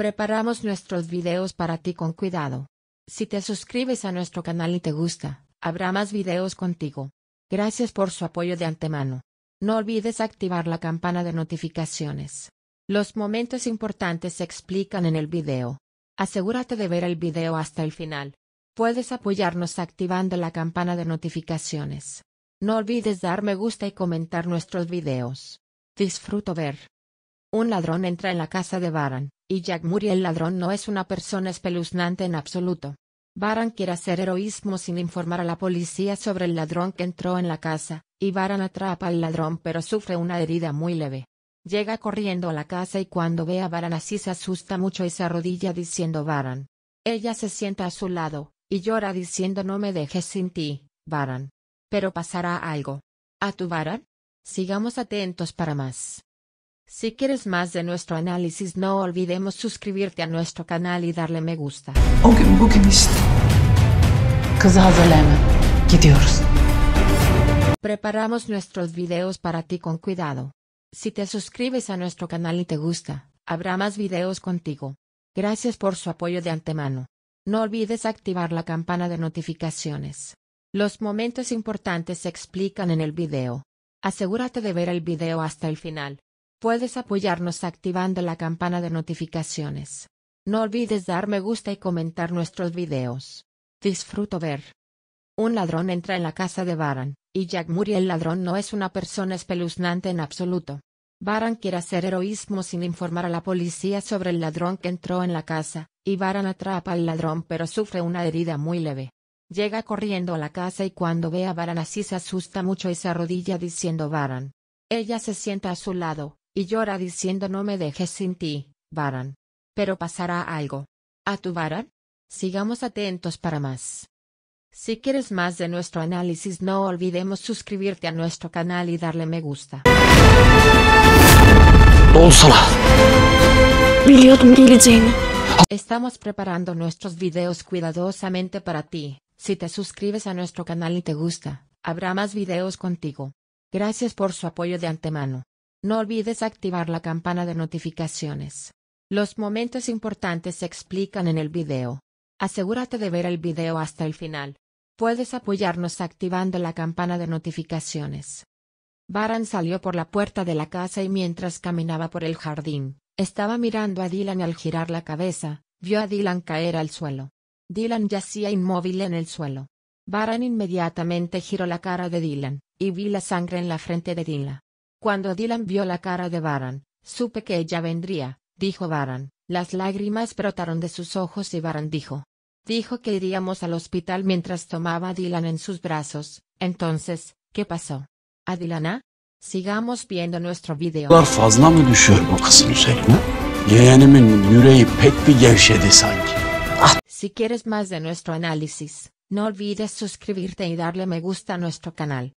Preparamos nuestros videos para ti con cuidado. Si te suscribes a nuestro canal y te gusta, habrá más videos contigo. Gracias por su apoyo de antemano. No olvides activar la campana de notificaciones. Los momentos importantes se explican en el video. Asegúrate de ver el video hasta el final. Puedes apoyarnos activando la campana de notificaciones. No olvides dar me gusta y comentar nuestros videos. Disfruto ver. Un ladrón entra en la casa de Baran. Y Jack Murray el ladrón no es una persona espeluznante en absoluto. Baran quiere hacer heroísmo sin informar a la policía sobre el ladrón que entró en la casa, y Baran atrapa al ladrón pero sufre una herida muy leve. Llega corriendo a la casa y cuando ve a Baran así se asusta mucho y se arrodilla diciendo Baran. Ella se sienta a su lado, y llora diciendo no me dejes sin ti, Baran. Pero pasará algo. ¿A tu Baran? Sigamos atentos para más. Si quieres más de nuestro análisis no olvidemos suscribirte a nuestro canal y darle me gusta. Preparamos nuestros videos para ti con cuidado. Si te suscribes a nuestro canal y te gusta, habrá más videos contigo. Gracias por su apoyo de antemano. No olvides activar la campana de notificaciones. Los momentos importantes se explican en el video. Asegúrate de ver el video hasta el final. Puedes apoyarnos activando la campana de notificaciones. No olvides dar me gusta y comentar nuestros videos. Disfruto ver. Un ladrón entra en la casa de Baran, y Jack Murray el ladrón no es una persona espeluznante en absoluto. Baran quiere hacer heroísmo sin informar a la policía sobre el ladrón que entró en la casa, y Baran atrapa al ladrón pero sufre una herida muy leve. Llega corriendo a la casa y cuando ve a Baran así se asusta mucho y se arrodilla diciendo Baran. Ella se sienta a su lado, y llora diciendo no me dejes sin ti, Baran. Pero pasará algo. ¿A tu Baran? Sigamos atentos para más. Si quieres más de nuestro análisis no olvidemos suscribirte a nuestro canal y darle me gusta. Estamos preparando nuestros videos cuidadosamente para ti. Si te suscribes a nuestro canal y te gusta, habrá más videos contigo. Gracias por su apoyo de antemano. No olvides activar la campana de notificaciones. Los momentos importantes se explican en el video. Asegúrate de ver el video hasta el final. Puedes apoyarnos activando la campana de notificaciones. Baran salió por la puerta de la casa y mientras caminaba por el jardín, estaba mirando a Dylan al girar la cabeza, vio a Dylan caer al suelo. Dylan yacía inmóvil en el suelo. Baran inmediatamente giró la cara de Dylan, y vi la sangre en la frente de Dylan. Cuando Dylan vio la cara de Baran, supe que ella vendría, dijo Baran. Las lágrimas brotaron de sus ojos y Baran dijo. Dijo que iríamos al hospital mientras tomaba a Dylan en sus brazos. Entonces, ¿qué pasó? ¿A ah? Sigamos viendo nuestro video. Ah! Si quieres más de nuestro análisis, no olvides suscribirte y darle me gusta a nuestro canal.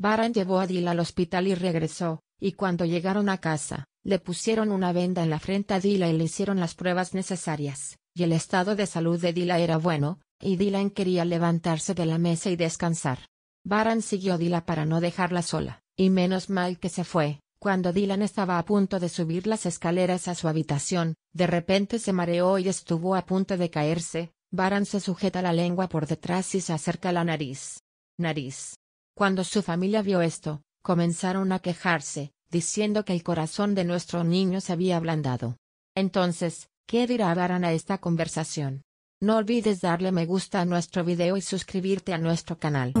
Baran llevó a Dila al hospital y regresó, y cuando llegaron a casa, le pusieron una venda en la frente a Dila y le hicieron las pruebas necesarias, y el estado de salud de Dila era bueno, y Dylan quería levantarse de la mesa y descansar. Baran siguió a Dila para no dejarla sola, y menos mal que se fue. Cuando Dylan estaba a punto de subir las escaleras a su habitación, de repente se mareó y estuvo a punto de caerse, Baran se sujeta la lengua por detrás y se acerca a la nariz. Nariz. Cuando su familia vio esto, comenzaron a quejarse, diciendo que el corazón de nuestro niño se había ablandado. Entonces, ¿qué dirá Baran a esta conversación? No olvides darle me gusta a nuestro video y suscribirte a nuestro canal.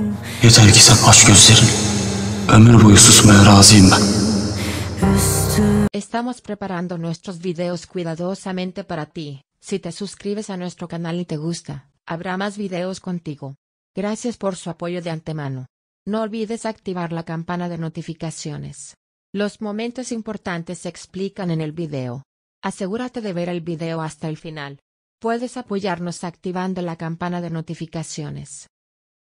Estamos preparando nuestros videos cuidadosamente para ti. Si te suscribes a nuestro canal y te gusta, habrá más videos contigo. Gracias por su apoyo de antemano. No olvides activar la campana de notificaciones. Los momentos importantes se explican en el video. Asegúrate de ver el video hasta el final. Puedes apoyarnos activando la campana de notificaciones.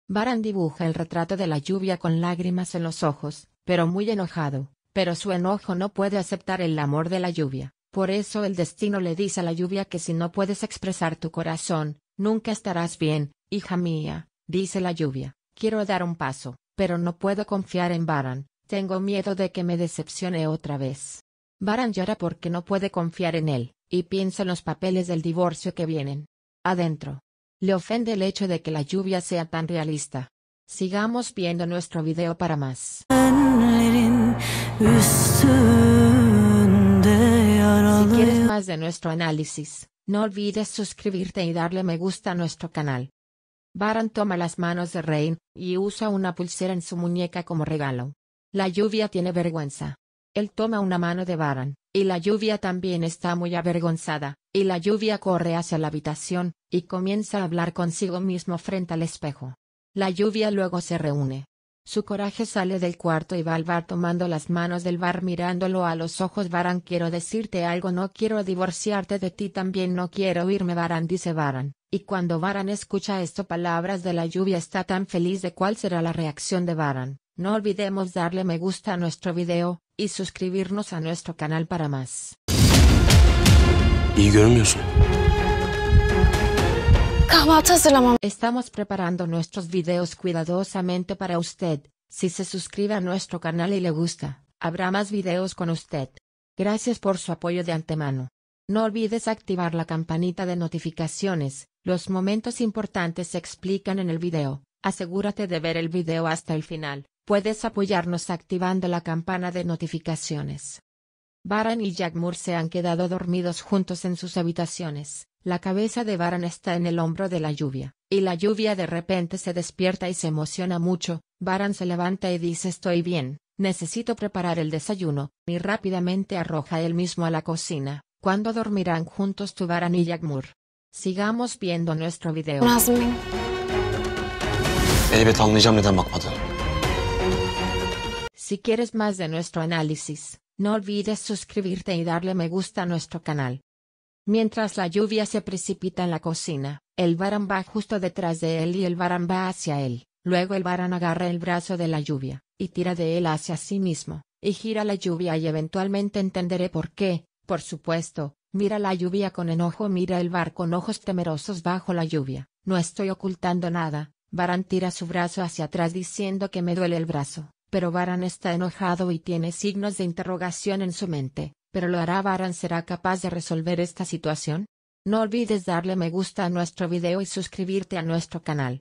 Baran dibuja el retrato de la lluvia con lágrimas en los ojos, pero muy enojado, pero su enojo no puede aceptar el amor de la lluvia. Por eso el destino le dice a la lluvia que si no puedes expresar tu corazón, nunca estarás bien, hija mía, dice la lluvia, quiero dar un paso pero no puedo confiar en Baran, tengo miedo de que me decepcione otra vez. Baran llora porque no puede confiar en él, y piensa en los papeles del divorcio que vienen. Adentro. Le ofende el hecho de que la lluvia sea tan realista. Sigamos viendo nuestro video para más. Si quieres más de nuestro análisis, no olvides suscribirte y darle me gusta a nuestro canal. Baran toma las manos de Rain, y usa una pulsera en su muñeca como regalo. La lluvia tiene vergüenza. Él toma una mano de Baran, y la lluvia también está muy avergonzada, y la lluvia corre hacia la habitación, y comienza a hablar consigo mismo frente al espejo. La lluvia luego se reúne. Su coraje sale del cuarto y va al bar tomando las manos del bar mirándolo a los ojos. Baran, quiero decirte algo, no quiero divorciarte de ti, también no quiero irme, Baran, dice Baran, y cuando Varan escucha esto palabras de la lluvia está tan feliz de cuál será la reacción de Varan. No olvidemos darle me gusta a nuestro video y suscribirnos a nuestro canal para más. Estamos preparando nuestros videos cuidadosamente para usted. Si se suscribe a nuestro canal y le gusta, habrá más videos con usted. Gracias por su apoyo de antemano. No olvides activar la campanita de notificaciones los momentos importantes se explican en el video. Asegúrate de ver el video hasta el final. Puedes apoyarnos activando la campana de notificaciones. Baran y Yagmur se han quedado dormidos juntos en sus habitaciones. La cabeza de Baran está en el hombro de la lluvia, y la lluvia de repente se despierta y se emociona mucho. Baran se levanta y dice estoy bien, necesito preparar el desayuno, y rápidamente arroja él mismo a la cocina. ¿Cuándo dormirán juntos tu Baran y Yagmur? Sigamos viendo nuestro video. Si quieres más de nuestro análisis, no olvides suscribirte y darle me gusta a nuestro canal. Mientras la lluvia se precipita en la cocina, el varán va justo detrás de él y el varán va hacia él. Luego el varán agarra el brazo de la lluvia, y tira de él hacia sí mismo, y gira la lluvia y eventualmente entenderé por qué, por supuesto, Mira la lluvia con enojo, mira el bar con ojos temerosos bajo la lluvia. No estoy ocultando nada. Baran tira su brazo hacia atrás diciendo que me duele el brazo, pero Baran está enojado y tiene signos de interrogación en su mente. ¿Pero lo hará Baran? ¿Será capaz de resolver esta situación? No olvides darle me gusta a nuestro video y suscribirte a nuestro canal.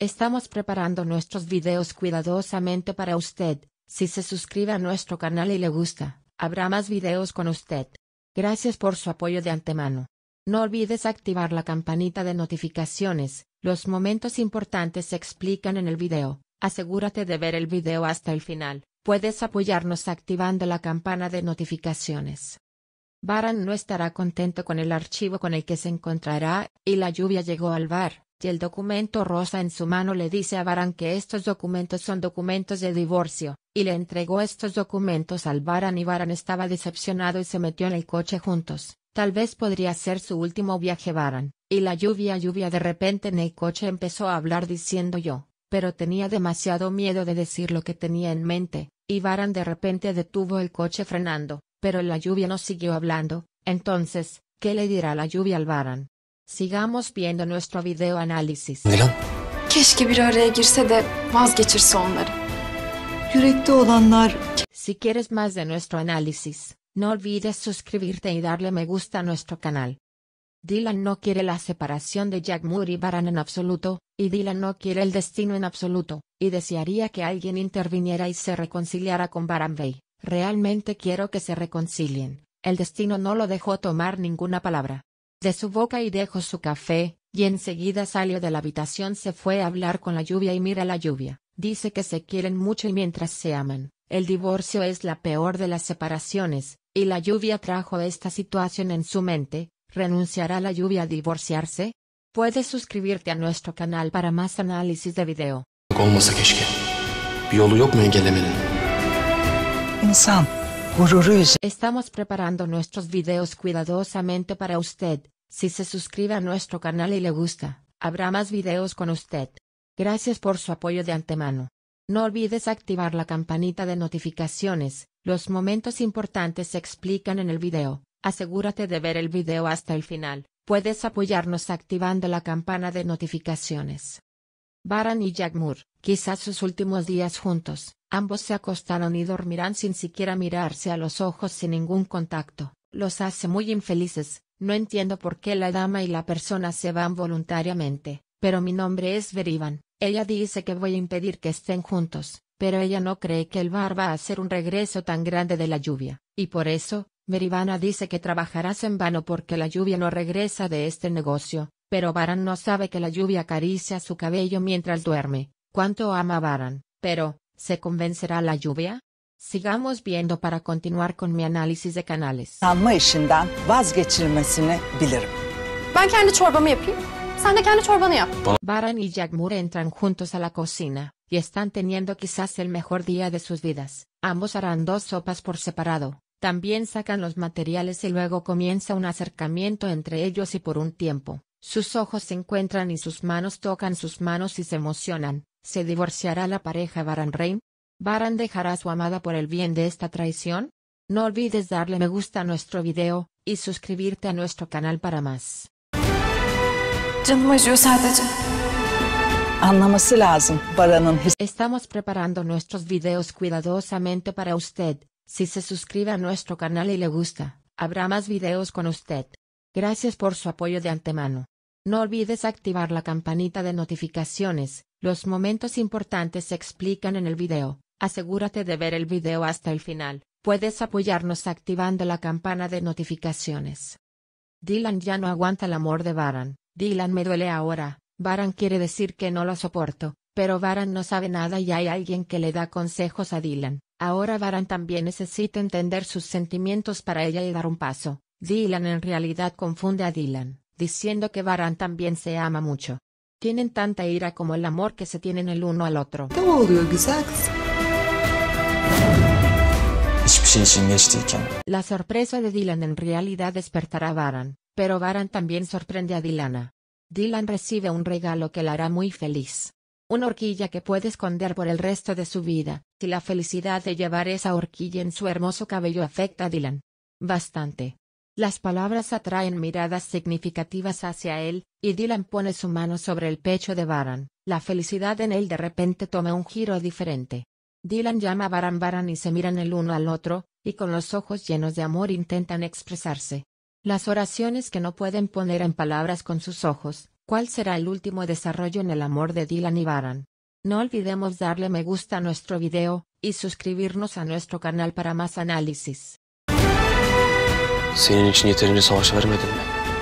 Estamos preparando nuestros videos cuidadosamente para usted. Si se suscribe a nuestro canal y le gusta, habrá más videos con usted. Gracias por su apoyo de antemano. No olvides activar la campanita de notificaciones. Los momentos importantes se explican en el video. Asegúrate de ver el video hasta el final. Puedes apoyarnos activando la campana de notificaciones. Baran no estará contento con el archivo con el que se encontrará, y la lluvia llegó al bar y el documento rosa en su mano le dice a Baran que estos documentos son documentos de divorcio, y le entregó estos documentos al Baran y Baran estaba decepcionado y se metió en el coche juntos. Tal vez podría ser su último viaje Baran, y la lluvia lluvia de repente en el coche empezó a hablar diciendo yo, pero tenía demasiado miedo de decir lo que tenía en mente, y Baran de repente detuvo el coche frenando, pero la lluvia no siguió hablando, entonces, ¿qué le dirá la lluvia al Varan? Sigamos viendo nuestro video análisis. Si quieres más de nuestro análisis, no olvides suscribirte y darle me gusta a nuestro canal. Dylan no quiere la separación de Jack Moore y Baran en absoluto, y Dylan no quiere el destino en absoluto, y desearía que alguien interviniera y se reconciliara con Baran Bay. Realmente quiero que se reconcilien. El destino no lo dejó tomar ninguna palabra de su boca y dejó su café, y enseguida salió de la habitación se fue a hablar con la lluvia y mira la lluvia, dice que se quieren mucho y mientras se aman, el divorcio es la peor de las separaciones, y la lluvia trajo esta situación en su mente, ¿renunciará la lluvia a divorciarse? Puedes suscribirte a nuestro canal para más análisis de video. Estamos preparando nuestros videos cuidadosamente para usted. Si se suscribe a nuestro canal y le gusta, habrá más videos con usted. Gracias por su apoyo de antemano. No olvides activar la campanita de notificaciones, los momentos importantes se explican en el video, asegúrate de ver el video hasta el final, puedes apoyarnos activando la campana de notificaciones. Baran y Jagmur, quizás sus últimos días juntos, ambos se acostaron y dormirán sin siquiera mirarse a los ojos sin ningún contacto, los hace muy infelices, no entiendo por qué la dama y la persona se van voluntariamente, pero mi nombre es Verivan. Ella dice que voy a impedir que estén juntos, pero ella no cree que el bar va a hacer un regreso tan grande de la lluvia, y por eso, Verivana dice que trabajarás en vano porque la lluvia no regresa de este negocio, pero Baran no sabe que la lluvia acaricia su cabello mientras duerme. ¿Cuánto ama Baran? Pero, ¿se convencerá la lluvia? Sigamos viendo para continuar con mi análisis de canales. Baran y Jagmur entran juntos a la cocina, y están teniendo quizás el mejor día de sus vidas. Ambos harán dos sopas por separado. También sacan los materiales y luego comienza un acercamiento entre ellos y por un tiempo. Sus ojos se encuentran y sus manos tocan sus manos y se emocionan. ¿Se divorciará la pareja Baran Reim? ¿Baran dejará a su amada por el bien de esta traición? No olvides darle me gusta a nuestro video y suscribirte a nuestro canal para más. Estamos preparando nuestros videos cuidadosamente para usted. Si se suscribe a nuestro canal y le gusta, habrá más videos con usted. Gracias por su apoyo de antemano. No olvides activar la campanita de notificaciones, los momentos importantes se explican en el video. Asegúrate de ver el video hasta el final, puedes apoyarnos activando la campana de notificaciones. Dylan ya no aguanta el amor de Baran, Dylan me duele ahora, Baran quiere decir que no lo soporto, pero Baran no sabe nada y hay alguien que le da consejos a Dylan. Ahora Baran también necesita entender sus sentimientos para ella y dar un paso. Dylan en realidad confunde a Dylan, diciendo que Baran también se ama mucho. Tienen tanta ira como el amor que se tienen el uno al otro. La sorpresa de Dylan en realidad despertará a Baran, pero Baran también sorprende a Dylana. Dylan recibe un regalo que la hará muy feliz. Una horquilla que puede esconder por el resto de su vida, si la felicidad de llevar esa horquilla en su hermoso cabello afecta a Dylan. Bastante. Las palabras atraen miradas significativas hacia él, y Dylan pone su mano sobre el pecho de Baran. La felicidad en él de repente toma un giro diferente. Dylan llama a Baran Baran y se miran el uno al otro, y con los ojos llenos de amor intentan expresarse. Las oraciones que no pueden poner en palabras con sus ojos, ¿cuál será el último desarrollo en el amor de Dylan y Baran? No olvidemos darle me gusta a nuestro video, y suscribirnos a nuestro canal para más análisis.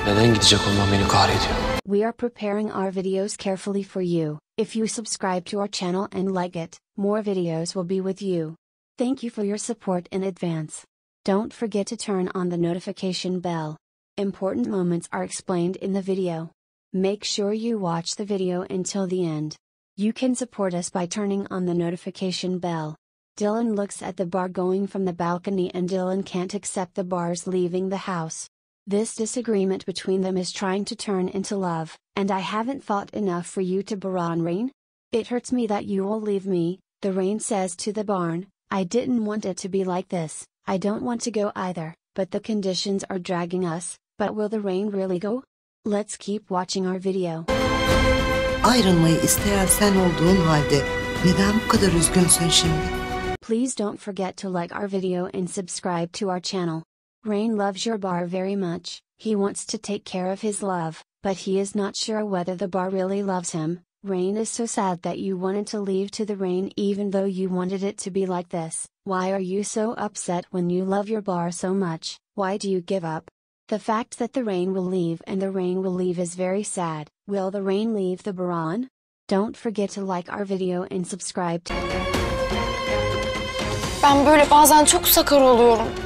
Neden gidecek olmam beni kahrediyor. We are preparing our videos carefully for you. If you subscribe to our channel and like it, more videos will be with you. Thank you for your support in advance. Don't forget to turn on the notification bell. Important moments are explained in the video. Make sure you watch the video until the end. You can support us by turning on the notification bell. Dylan looks at the bar going from the balcony and Dylan can't accept the bars leaving the house. This disagreement between them is trying to turn into love, and I haven't fought enough for you to Baron Rain? It hurts me that you will leave me, the rain says to the barn, I didn't want it to be like this, I don't want to go either, but the conditions are dragging us, but will the rain really go? Let's keep watching our video. Ayrılmayı isteyen sen olduğun halde neden bu kadar üzgünsün şimdi? Please don't forget to like our video and subscribe to our channel. Rain loves your bar very much, he wants to take care of his love, but he is not sure whether the bar really loves him. Rain is so sad that you wanted to leave to the rain even though you wanted it to be like this. Why are you so upset when you love your bar so much? Why do you give up? The fact that the rain will leave and the rain will leave is very sad. Will the rain leave the bar on? Don't forget to like our video and subscribe. To... Ben böyle bazen çok sakar oluyorum.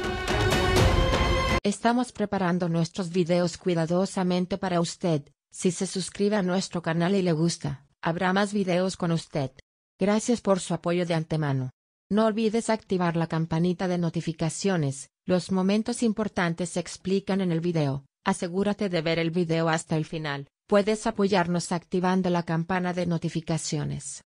Estamos preparando nuestros videos cuidadosamente para usted. Si se suscribe a nuestro canal y le gusta, habrá más videos con usted. Gracias por su apoyo de antemano. No olvides activar la campanita de notificaciones. Los momentos importantes se explican en el video. Asegúrate de ver el video hasta el final. Puedes apoyarnos activando la campana de notificaciones.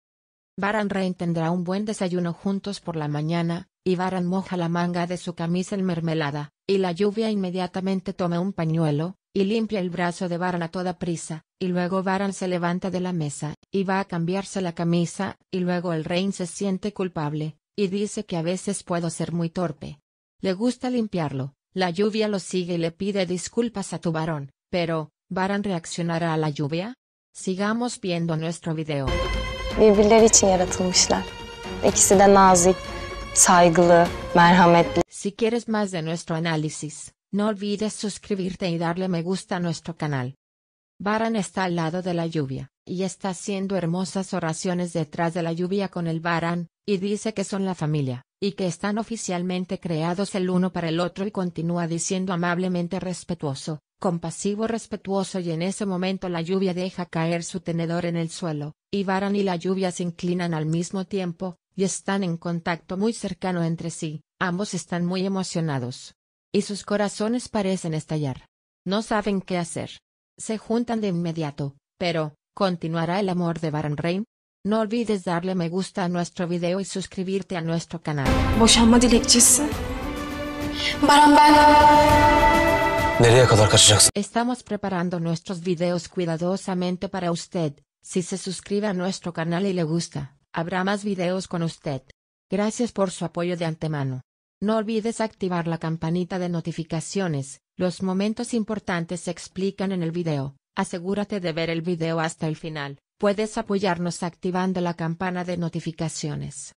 Baran Rein tendrá un buen desayuno juntos por la mañana, y Baran moja la manga de su camisa en mermelada, y la lluvia inmediatamente toma un pañuelo, y limpia el brazo de Baran a toda prisa, y luego Baran se levanta de la mesa, y va a cambiarse la camisa, y luego el rey se siente culpable, y dice que a veces puedo ser muy torpe. Le gusta limpiarlo, la lluvia lo sigue y le pide disculpas a tu varón, pero, ¿Baran reaccionará a la lluvia? Sigamos viendo nuestro video. Si quieres más de nuestro análisis, no olvides suscribirte y darle me gusta a nuestro canal. Baran está al lado de la lluvia, y está haciendo hermosas oraciones detrás de la lluvia con el Baran, y dice que son la familia, y que están oficialmente creados el uno para el otro y continúa diciendo amablemente respetuoso, compasivo respetuoso y en ese momento la lluvia deja caer su tenedor en el suelo, y Baran y la lluvia se inclinan al mismo tiempo, y están en contacto muy cercano entre sí, ambos están muy emocionados. Y sus corazones parecen estallar. No saben qué hacer. Se juntan de inmediato, pero, ¿continuará el amor de Baran Reim? No olvides darle me gusta a nuestro video y suscribirte a nuestro canal. Estamos preparando nuestros videos cuidadosamente para usted. Si se suscribe a nuestro canal y le gusta. Habrá más videos con usted. Gracias por su apoyo de antemano. No olvides activar la campanita de notificaciones, los momentos importantes se explican en el video. Asegúrate de ver el video hasta el final. Puedes apoyarnos activando la campana de notificaciones.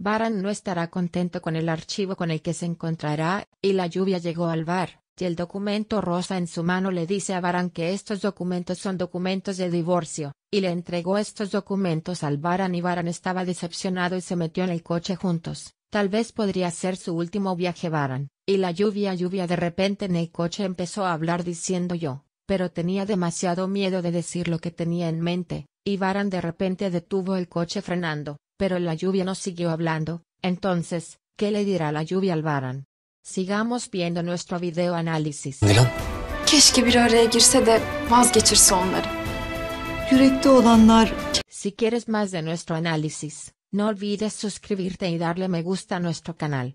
Baran no estará contento con el archivo con el que se encontrará, y la lluvia llegó al bar el documento rosa en su mano le dice a Varan que estos documentos son documentos de divorcio, y le entregó estos documentos al Varan y Varan estaba decepcionado y se metió en el coche juntos. Tal vez podría ser su último viaje Varan, y la lluvia lluvia de repente en el coche empezó a hablar diciendo yo, pero tenía demasiado miedo de decir lo que tenía en mente, y Varan de repente detuvo el coche frenando, pero la lluvia no siguió hablando, entonces, ¿qué le dirá la lluvia al Varan?, Sigamos viendo nuestro video análisis. Si quieres más de nuestro análisis, no olvides suscribirte y darle me gusta a nuestro canal.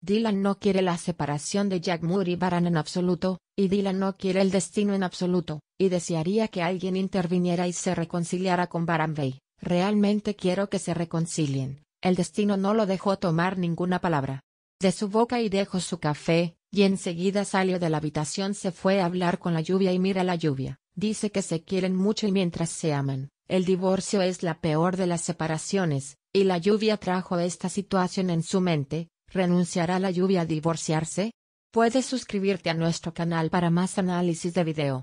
Dylan no quiere la separación de Jack Moore y Baran en absoluto, y Dylan no quiere el destino en absoluto, y desearía que alguien interviniera y se reconciliara con Baran Bay. Realmente quiero que se reconcilien. El destino no lo dejó tomar ninguna palabra de su boca y dejó su café, y enseguida salió de la habitación se fue a hablar con la lluvia y mira la lluvia, dice que se quieren mucho y mientras se aman, el divorcio es la peor de las separaciones, y la lluvia trajo esta situación en su mente, ¿renunciará la lluvia a divorciarse? Puedes suscribirte a nuestro canal para más análisis de video.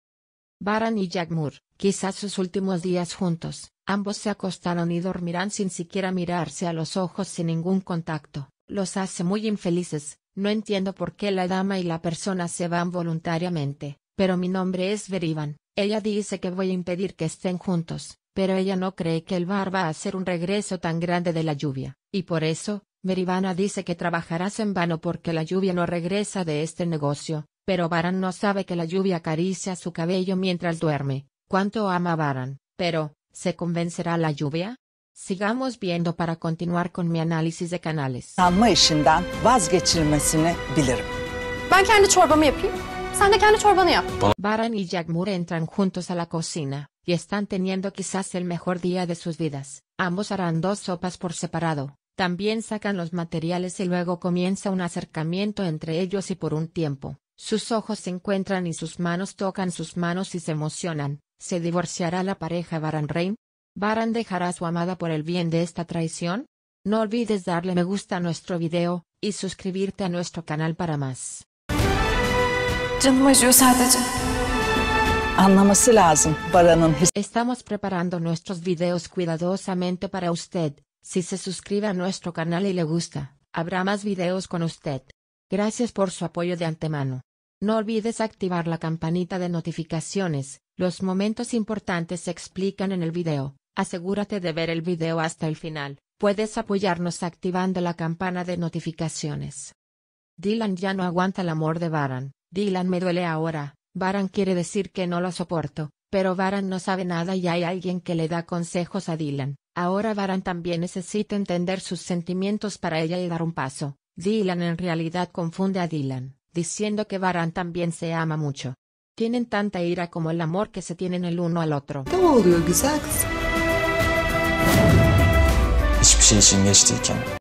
Baran y Jagmur, quizás sus últimos días juntos, ambos se acostaron y dormirán sin siquiera mirarse a los ojos sin ningún contacto, los hace muy infelices, no entiendo por qué la dama y la persona se van voluntariamente, pero mi nombre es Verivan, ella dice que voy a impedir que estén juntos, pero ella no cree que el bar va a hacer un regreso tan grande de la lluvia, y por eso, Merivana dice que trabajarás en vano porque la lluvia no regresa de este negocio, pero Baran no sabe que la lluvia acaricia su cabello mientras duerme. ¿Cuánto ama Baran? Pero, ¿se convencerá la lluvia? Sigamos viendo para continuar con mi análisis de canales. Baran y Jagmur entran juntos a la cocina, y están teniendo quizás el mejor día de sus vidas. Ambos harán dos sopas por separado, también sacan los materiales y luego comienza un acercamiento entre ellos y por un tiempo, sus ojos se encuentran y sus manos tocan sus manos y se emocionan. ¿Se divorciará la pareja Baran Reim? ¿Baran dejará a su amada por el bien de esta traición? No olvides darle me gusta a nuestro video y suscribirte a nuestro canal para más. Estamos preparando nuestros videos cuidadosamente para usted. Si se suscribe a nuestro canal y le gusta, habrá más videos con usted. Gracias por su apoyo de antemano. No olvides activar la campanita de notificaciones, los momentos importantes se explican en el video, asegúrate de ver el video hasta el final, puedes apoyarnos activando la campana de notificaciones. Dylan ya no aguanta el amor de Baran, Dylan me duele ahora, Baran quiere decir que no lo soporto, pero Baran no sabe nada y hay alguien que le da consejos a Dylan. Ahora Varan también necesita entender sus sentimientos para ella y dar un paso. Dylan en realidad confunde a Dylan, diciendo que Baran también se ama mucho. Tienen tanta ira como el amor que se tienen el uno al otro.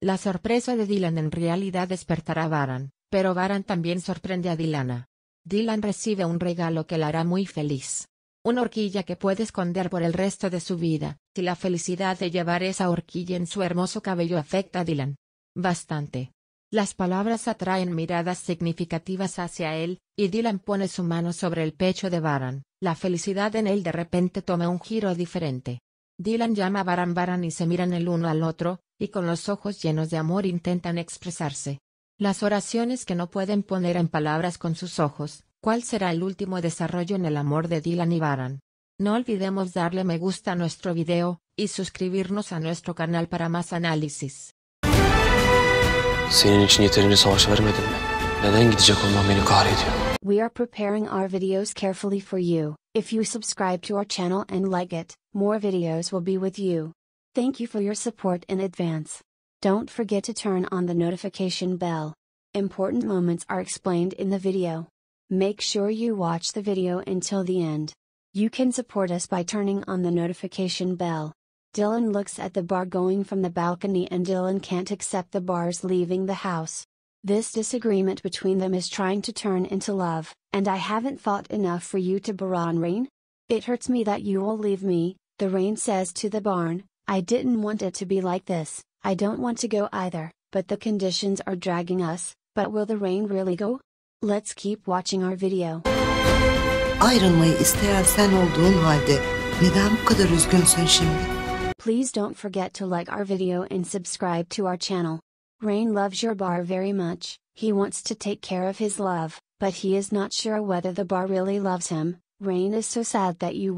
La sorpresa de Dylan en realidad despertará a Baran, pero Varan también sorprende a Dylana. Dylan recibe un regalo que la hará muy feliz una horquilla que puede esconder por el resto de su vida. Si la felicidad de llevar esa horquilla en su hermoso cabello afecta a Dylan. Bastante. Las palabras atraen miradas significativas hacia él, y Dylan pone su mano sobre el pecho de Baran. La felicidad en él de repente toma un giro diferente. Dylan llama a Baran Baran y se miran el uno al otro, y con los ojos llenos de amor intentan expresarse. Las oraciones que no pueden poner en palabras con sus ojos, ¿Cuál será el último desarrollo en el amor de Dylan y Baran? No olvidemos darle me gusta a nuestro video, y suscribirnos a nuestro canal para más análisis. Senin için yeterince savaş vermedim mi? Neden gidecek olmam beni kahrediyor. We are preparing our videos carefully for you. If you subscribe to our channel and like it, more videos will be with you. Thank you for your support in advance. Don't forget to turn on the notification bell. Important moments are explained in the video. Make sure you watch the video until the end. You can support us by turning on the notification bell. Dylan looks at the bar going from the balcony and Dylan can't accept the bar's leaving the house. This disagreement between them is trying to turn into love, and I haven't fought enough for you to Baron Rain? It hurts me that you will leave me, the rain says to the barn, I didn't want it to be like this, I don't want to go either, but the conditions are dragging us, but will the rain really go? Let's keep watching our video. Ayrılmayı isteyen sen olduğun halde neden bu kadar üzgünsün şimdi? Please don't forget to like our video and subscribe to our channel. Rain loves your bar very much. He wants to take care of his love, but he is not sure whether the bar really loves him. Rain is so sad that you